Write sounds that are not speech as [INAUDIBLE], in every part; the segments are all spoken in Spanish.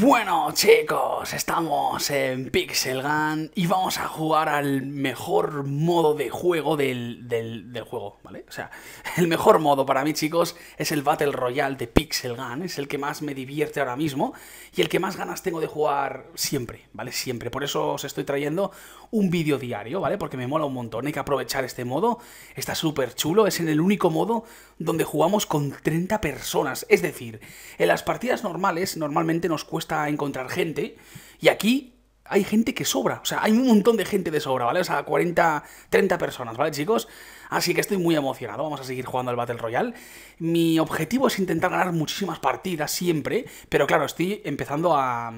Bueno chicos, estamos en Pixel Gun y vamos a jugar al mejor modo de juego del, juego, ¿vale? O sea, [LAUGHS] el mejor modo para mí chicos es el Battle Royale de Pixel Gun, es el que más me divierte ahora mismo y el que más ganas tengo de jugar siempre, ¿vale? Siempre, por eso os estoy trayendo un vídeo diario, ¿vale? Porque me mola un montón, hay que aprovechar este modo, está súper chulo, es en el único modo donde jugamos con 30 personas, es decir, en las partidas normales normalmente nos cuesta encontrar gente y aquí hay gente que sobra, o sea, hay un montón de gente de sobra, ¿vale? O sea, 40, 30 personas, ¿vale, chicos? Así que estoy muy emocionado, vamos a seguir jugando al Battle Royale. Mi objetivo es intentar ganar muchísimas partidas siempre, pero claro, estoy empezando a,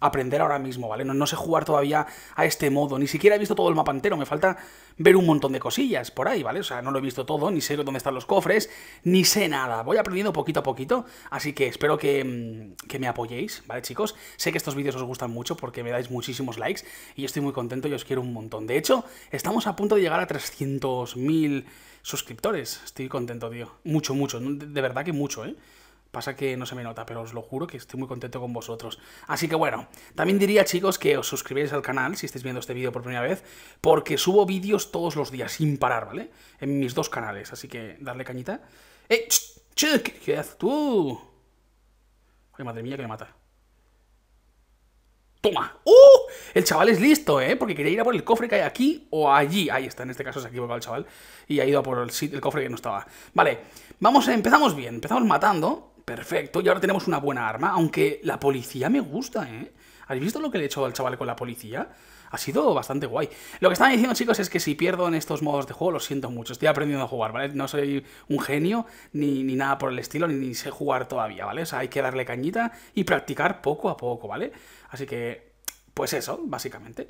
aprender ahora mismo, ¿vale? No, sé jugar todavía a este modo, ni siquiera he visto todo el mapa entero, me falta ver un montón de cosillas por ahí, ¿vale? O sea, no lo he visto todo, ni sé dónde están los cofres, ni sé nada, voy aprendiendo poquito a poquito, así que espero que, mm, que me apoyéis, ¿vale, chicos? Sé que estos vídeos os gustan mucho porque me dais muchísimos likes y estoy muy contento y os quiero un montón. De hecho, estamos a punto de llegar a 300.000 suscriptores, estoy contento, tío. Mucho, mucho, de verdad que mucho, ¿eh? Pasa que no se me nota, pero os lo juro que estoy muy contento con vosotros. Así que bueno, también diría chicos que os suscribáis al canal si estáis viendo este vídeo por primera vez, porque subo vídeos todos los días, sin parar, ¿vale? En mis dos canales, así que darle cañita. ¡Eh! ¿Qué, haces tú? Ay, madre mía, que me mata. ¡Toma! ¡Uh! El chaval es listo, ¿eh? Porque quería ir a por el cofre que hay aquí o allí. Ahí está, en este caso se ha equivocado el chaval. Y ha ido a por el, el cofre que no estaba. Vale, vamos, empezamos bien. Empezamos matando. Perfecto, y ahora tenemos una buena arma, aunque la policía me gusta, ¿eh? ¿Habéis visto lo que le he hecho al chaval con la policía? Ha sido bastante guay. Lo que estaba diciendo, chicos, es que si pierdo en estos modos de juego, lo siento mucho. Estoy aprendiendo a jugar, ¿vale? No soy un genio, ni, nada por el estilo, ni, sé jugar todavía, ¿vale? O sea, hay que darle cañita y practicar poco a poco, ¿vale? Así que, pues eso, básicamente.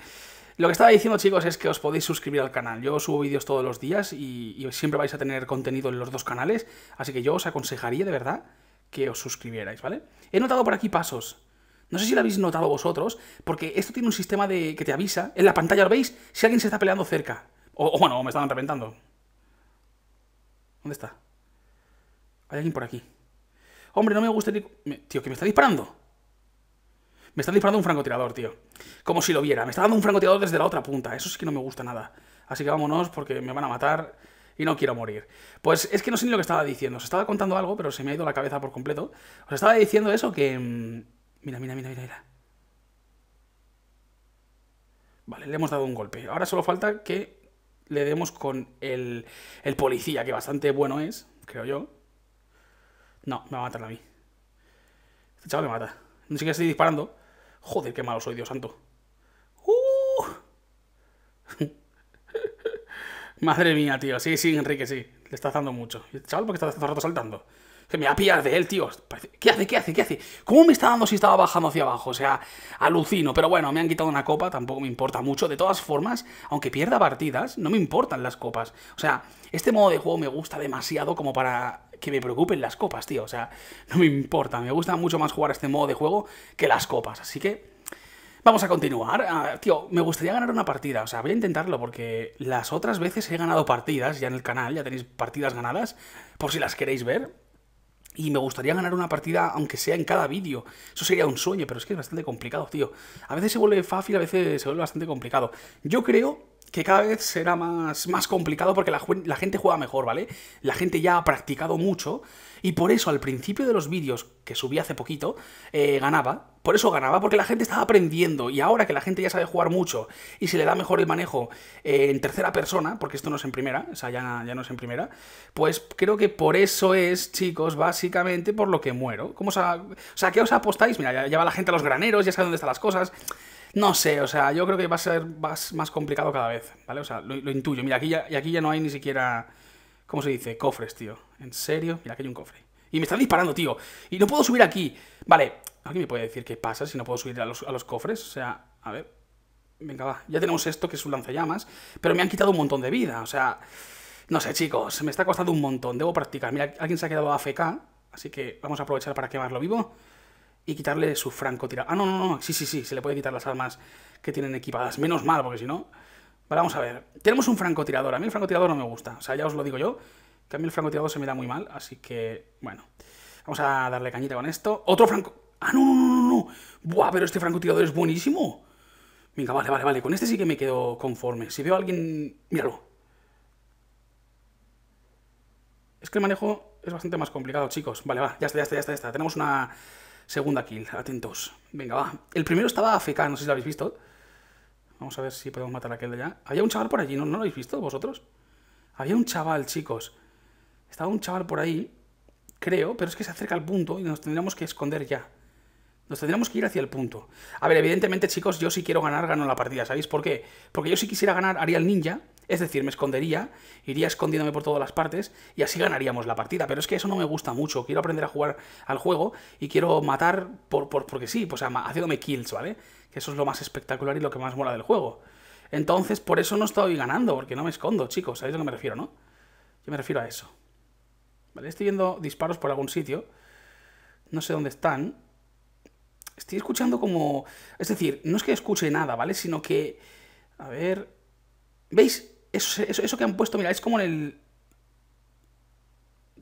Lo que estaba diciendo, chicos, es que os podéis suscribir al canal. Yo subo vídeos todos los días y, y siempre vais a tener contenido en los dos canales. Así que yo os aconsejaría, de verdad, que os suscribierais, ¿vale? He notado por aquí pasos. No sé si lo habéis notado vosotros, porque esto tiene un sistema de que te avisa. En la pantalla lo veis si alguien se está peleando cerca. O, bueno, me están reventando. ¿Dónde está? Hay alguien por aquí. Hombre, no me gusta Tío, que me está disparando. Me está disparando un francotirador, tío. Como si lo viera. Me está dando un francotirador desde la otra punta. Eso sí que no me gusta nada. Así que vámonos porque me van a matar y no quiero morir. Pues es que no sé ni lo que estaba diciendo. Os estaba contando algo, pero se me ha ido la cabeza por completo. Os estaba diciendo eso que... Mira, mira, mira, mira, mira. Vale, le hemos dado un golpe. Ahora solo falta que le demos con el, el policía, que bastante bueno es, creo yo. No, me va a matar a mí. Este chaval me mata. No sé qué estoy disparando. Joder, qué malo soy, Dios santo. ¡Uh! Madre mía, tío. Sí, sí, Enrique, sí. Le está dando mucho. Chaval, porque está todo rato saltando. Que me va a pillar de él, tío. ¿Qué hace? ¿Qué hace? ¿Qué hace? ¿Cómo me está dando si estaba bajando hacia abajo? O sea, alucino. Pero bueno, me han quitado una copa, tampoco me importa mucho. De todas formas, aunque pierda partidas, no me importan las copas. O sea, este modo de juego me gusta demasiado como para que me preocupen las copas, tío. O sea, no me importa. Me gusta mucho más jugar este modo de juego que las copas. Así que Vamos a continuar. Ah, tío, me gustaría ganar una partida. O sea, voy a intentarlo porque las otras veces he ganado partidas ya en el canal. Ya tenéis partidas ganadas por si las queréis ver. Y me gustaría ganar una partida, aunque sea en cada vídeo. Eso sería un sueño, pero es que es bastante complicado, tío. A veces se vuelve fácil, a veces se vuelve bastante complicado. Yo creo que cada vez será más, complicado porque la, gente juega mejor, ¿vale? La gente ya ha practicado mucho y por eso al principio de los vídeos que subí hace poquito eh, ganaba. Por eso ganaba, porque la gente estaba aprendiendo y ahora que la gente ya sabe jugar mucho y se le da mejor el manejo eh, en tercera persona, porque esto no es en primera, o sea, ya, no es en primera, pues creo que por eso es, chicos, básicamente por lo que muero. ¿Cómo o sea, ¿qué os apostáis? Mira, ya, ya va la gente a los graneros, ya sabe dónde están las cosas. No sé, o sea, yo creo que va a ser más, complicado cada vez, ¿vale? O sea, lo, intuyo. Mira, aquí ya, y aquí ya no hay ni siquiera. ¿Cómo se dice? Cofres, tío. ¿En serio? Mira, aquí hay un cofre. Y me están disparando, tío. Y no puedo subir aquí. Vale, ¿alguien me puede decir qué pasa si no puedo subir a los, a los cofres? O sea, a ver. Venga, va. Ya tenemos esto, que es un lanzallamas. Pero me han quitado un montón de vida, o sea. No sé, chicos, me está costando un montón. Debo practicar. Mira, alguien se ha quedado AFK. Así que vamos a aprovechar para quemarlo vivo y quitarle su francotirador. Ah, no, no, no, sí, sí, sí, se le puede quitar las armas que tienen equipadas. Menos mal, porque si no... Vale, vamos a ver. Tenemos un francotirador. A mí el francotirador no me gusta. O sea, ya os lo digo yo, que a mí el francotirador se me da muy mal. Así que, bueno. Vamos a darle cañita con esto. Otro franco... Ah, no, no, no, no. Buah, pero este francotirador es buenísimo. Venga, vale, vale, vale. Con este sí que me quedo conforme. Si veo a alguien... Míralo. Es que el manejo es bastante más complicado, chicos. Vale, va, ya está, ya está, ya está, ya está. Tenemos una Segunda kill, atentos. Venga, va. El primero estaba AFK, no sé si lo habéis visto. Vamos a ver si podemos matar a aquel de allá. Había un chaval por allí, ¿no, ¿no lo habéis visto vosotros? Había un chaval, chicos. Estaba un chaval por ahí, creo, pero es que se acerca al punto y nos tendríamos que esconder ya. Nos tendríamos que ir hacia el punto. A ver, evidentemente, chicos, yo si quiero ganar, gano la partida, ¿sabéis por qué? Porque yo si quisiera ganar, haría el ninja, es decir, me escondería, iría escondiéndome por todas las partes y así ganaríamos la partida. Pero es que eso no me gusta mucho. Quiero aprender a jugar al juego y quiero matar por, por porque sí, pues haciéndome kills, ¿vale? Que eso es lo más espectacular y lo que más mola del juego. Entonces, por eso no estoy ganando, porque no me escondo, chicos. ¿Sabéis a lo que me refiero, no? Yo me refiero a eso. Vale, estoy viendo disparos por algún sitio. No sé dónde están. Estoy escuchando como... Es decir, no es que escuche nada, ¿vale? Sino que... A ver... ¿Veis? Eso, que han puesto, mira, es como en el...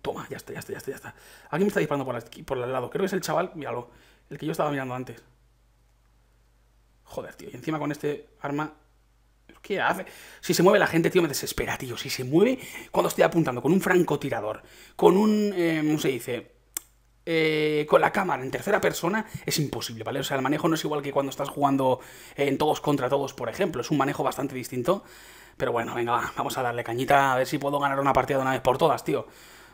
Toma, ya está, ya está, ya está, ya está. Alguien me está disparando por, el lado. Creo que es el chaval, míralo, el que yo estaba mirando antes. Joder, tío, y encima con este arma... ¿Qué hace? Si se mueve la gente, tío, me desespera, tío. Si se mueve cuando estoy apuntando con un francotirador, con un... Eh, ¿Cómo se dice? Eh, con la cámara en tercera persona es imposible, ¿vale? O sea, el manejo no es igual que cuando estás jugando en todos contra todos, por ejemplo. Es un manejo bastante distinto. Pero bueno, venga, vamos a darle cañita a ver si puedo ganar una partida de una vez por todas, tío.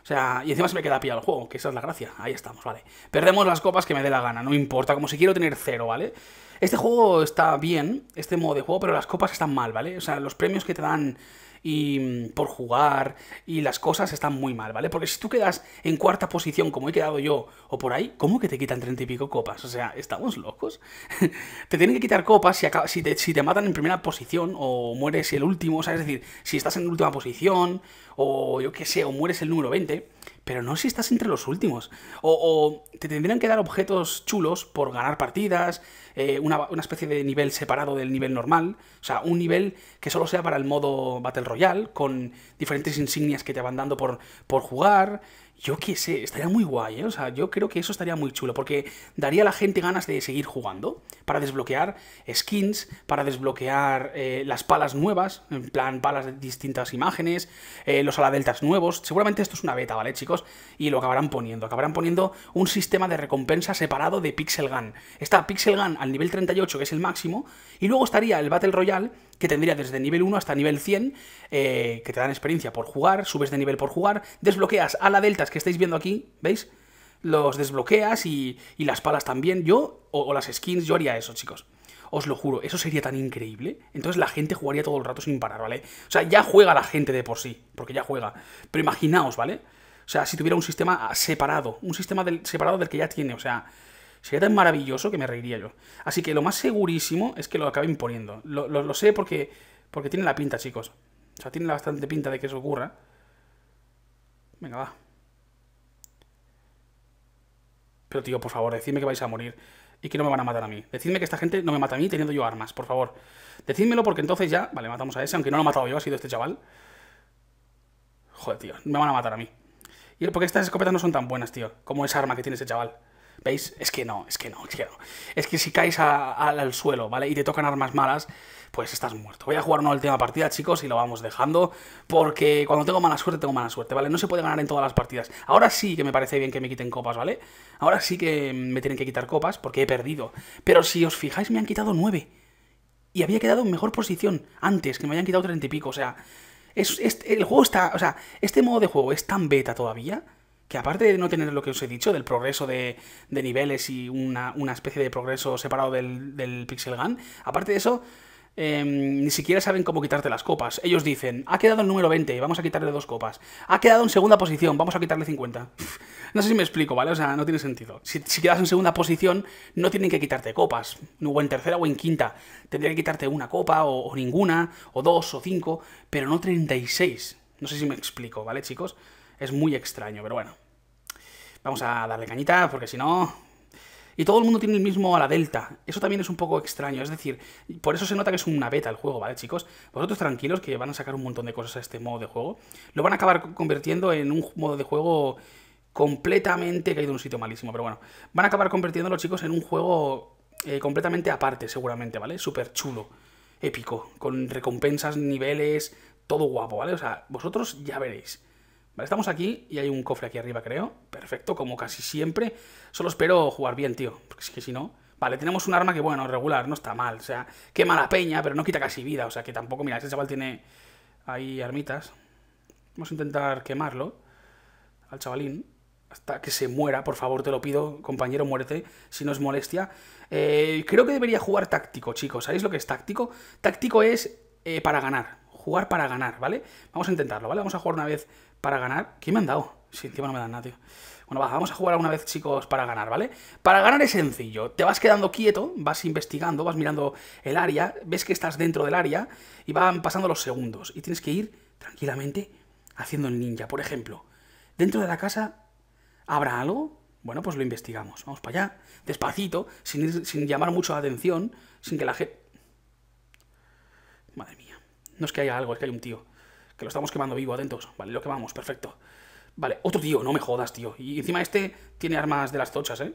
O sea, y encima se me queda pillado el juego, que esa es la gracia. Ahí estamos, vale. Perdemos las copas que me dé la gana, no importa, como si quiero tener cero, ¿vale? Este juego está bien, este modo de juego, pero las copas están mal, ¿vale? O sea, los premios que te dan y mm, por jugar y las cosas están muy mal, ¿vale? Porque si tú quedas en cuarta posición como he quedado yo o por ahí, ¿cómo que te quitan treinta y pico copas? O sea, ¿estamos locos? [LAUGHS] te tienen que quitar copas si, te, matan en primera posición o mueres el último, o sea, es decir, si estás en última posición o yo qué sé, o mueres el número 20 pero no si estás entre los últimos. O, te tendrían que dar objetos chulos por ganar partidas, eh, una, especie de nivel separado del nivel normal, o sea, un nivel que solo sea para el modo Battle Royale, con diferentes insignias que te van dando por, por jugar, yo qué sé, estaría muy guay, ¿eh? O sea, yo creo que eso estaría muy chulo, porque daría a la gente ganas de seguir jugando, para desbloquear skins, para desbloquear eh, las palas nuevas, en plan palas de distintas imágenes, eh, los aladeltas nuevos. Seguramente esto es una beta, ¿vale, chicos? Y lo acabarán poniendo. Acabarán poniendo un sistema de recompensa separado de Pixel Gun. Está Pixel Gun al nivel 38, que es el máximo, y luego estaría el Battle Royale que tendría desde nivel 1 hasta nivel 100, eh, que te dan experiencia por jugar, subes de nivel por jugar, desbloqueas a la deltas que estáis viendo aquí, ¿veis? Los desbloqueas y, y las palas también. Yo, o, las skins, yo haría eso, chicos. Os lo juro, eso sería tan increíble. Entonces la gente jugaría todo el rato sin parar, ¿vale? O sea, ya juega la gente de por sí, porque ya juega. Pero imaginaos, ¿vale? O sea, si tuviera un sistema separado, un sistema del, separado del que ya tiene, o sea, Sería tan maravilloso que me reiría yo. Así que lo más segurísimo es que lo acaben imponiendo Lo, sé porque, porque tiene la pinta, chicos. O sea, tiene bastante pinta de que eso ocurra. Venga, va. Pero, tío, por favor, decidme que vais a morir y que no me van a matar a mí. Decidme que esta gente no me mata a mí teniendo yo armas, por favor. Decídmelo porque entonces ya... Vale, matamos a ese, aunque no lo he matado yo, ha sido este chaval. Joder, tío, me van a matar a mí. Y porque estas escopetas no son tan buenas, tío, como esa arma que tiene ese chaval. ¿Veis? Es que no, es que no, es Es que si caes al suelo, ¿vale? Y te tocan armas malas, pues estás muerto. Voy a jugar una última partida, chicos, y lo vamos dejando, porque cuando tengo mala suerte, tengo mala suerte, ¿vale? No se puede ganar en todas las partidas. Ahora sí que me parece bien que me quiten copas, ¿vale? Ahora sí que me tienen que quitar copas, porque he perdido. Pero si os fijáis, me han quitado nueve. Y había quedado en mejor posición antes, que me hayan quitado treinta y pico, o sea... el juego está... O sea, este modo de juego es tan beta todavía que aparte de no tener lo que os he dicho, del progreso de, niveles y una, especie de progreso separado del, Pixel Gun, aparte de eso, em, ni siquiera saben cómo quitarte las copas. Ellos dicen, ha quedado el número 20, vamos a quitarle dos copas. Ha quedado en segunda posición, vamos a quitarle 50. [LAUGHS] no sé si me explico, ¿vale? O sea, no tiene sentido. Si, quedas en segunda posición, no tienen que quitarte copas. O en tercera o en quinta. Tendría que quitarte una copa o, o ninguna, o dos o cinco, pero no 36. No sé si me explico, ¿vale, chicos? Es muy extraño, pero bueno. Vamos a darle cañita, porque si no... Y todo el mundo tiene el mismo a la delta. Eso también es un poco extraño. Es decir, por eso se nota que es una beta el juego, ¿vale, chicos? Vosotros tranquilos que van a sacar un montón de cosas a este modo de juego. Lo van a acabar convirtiendo en un modo de juego completamente caído en un sitio malísimo. Pero bueno, van a acabar convirtiéndolo, chicos, en un juego eh, completamente aparte, seguramente, ¿vale? Súper chulo, épico, con recompensas, niveles, todo guapo, ¿vale? O sea, vosotros ya veréis. Vale, estamos aquí y hay un cofre aquí arriba, creo. Perfecto, como casi siempre. Solo espero jugar bien, tío, porque que si no... Vale, tenemos un arma que, bueno, regular, no está mal. O sea, quema la peña, pero no quita casi vida. O sea, que tampoco... Mira, ese chaval tiene ahí armitas. Vamos a intentar quemarlo al chavalín hasta que se muera, por favor, te lo pido, compañero, muérete, si no es molestia. Eh, creo que debería jugar táctico, chicos. ¿Sabéis lo que es táctico? Táctico es eh, para ganar. Jugar para ganar, ¿vale? Vamos a intentarlo, ¿vale? Vamos a jugar una vez para ganar. ¿Quién me han dado? Si encima no me dan nada, tío. Bueno, vamos a jugar una vez, chicos, para ganar, ¿vale? Para ganar es sencillo. Te vas quedando quieto, vas investigando, vas mirando el área, ves que estás dentro del área y van pasando los segundos. Y tienes que ir tranquilamente haciendo el ninja. Por ejemplo, dentro de la casa, ¿habrá algo? Bueno, pues lo investigamos. Vamos para allá, despacito, sin, sin llamar mucho la atención, sin que la gente... Madre mía. No es que haya algo, es que hay un tío. Que lo estamos quemando vivo, atentos. Vale, lo quemamos, perfecto. Vale, otro tío, no me jodas, tío. Y encima este tiene armas de las tochas, ¿eh?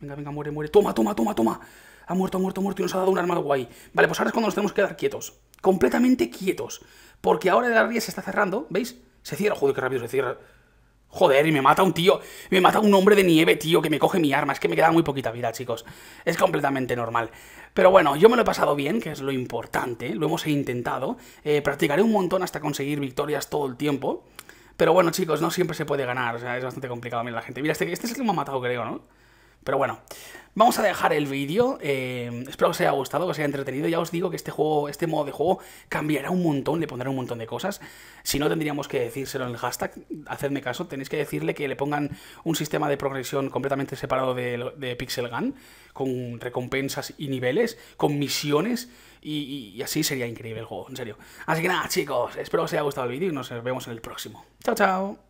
Venga, venga, muere, muere. Toma, toma, toma, toma. Ha muerto, ha muerto, ha muerto y nos ha dado un arma guay. Vale, pues ahora es cuando nos tenemos que quedar quietos. Completamente quietos. Porque ahora el área se está cerrando, ¿veis? Se cierra, joder, qué rápido se cierra. Joder, y me mata un tío, me mata un hombre de nieve, tío, que me coge mi arma. Es que me queda muy poquita vida, chicos. Es completamente normal. Pero bueno, yo me lo he pasado bien, que es lo importante. Lo hemos intentado. Eh, practicaré un montón hasta conseguir victorias todo el tiempo. Pero bueno, chicos, no siempre se puede ganar. O sea, es bastante complicado. Mira la gente. Mira, este, este es el que me ha matado, creo, ¿no? Pero bueno, vamos a dejar el vídeo. Eh, espero que os haya gustado, que os haya entretenido. Ya os digo que este juego, este modo de juego cambiará un montón, le pondrá un montón de cosas. Si no, tendríamos que decírselo en el hashtag. Hacedme caso, tenéis que decirle que le pongan un sistema de progresión completamente separado de, Pixel Gun, con recompensas y niveles, con misiones. Y, y así sería increíble el juego, en serio. Así que nada, chicos, espero que os haya gustado el vídeo y nos vemos en el próximo. Chao, chao.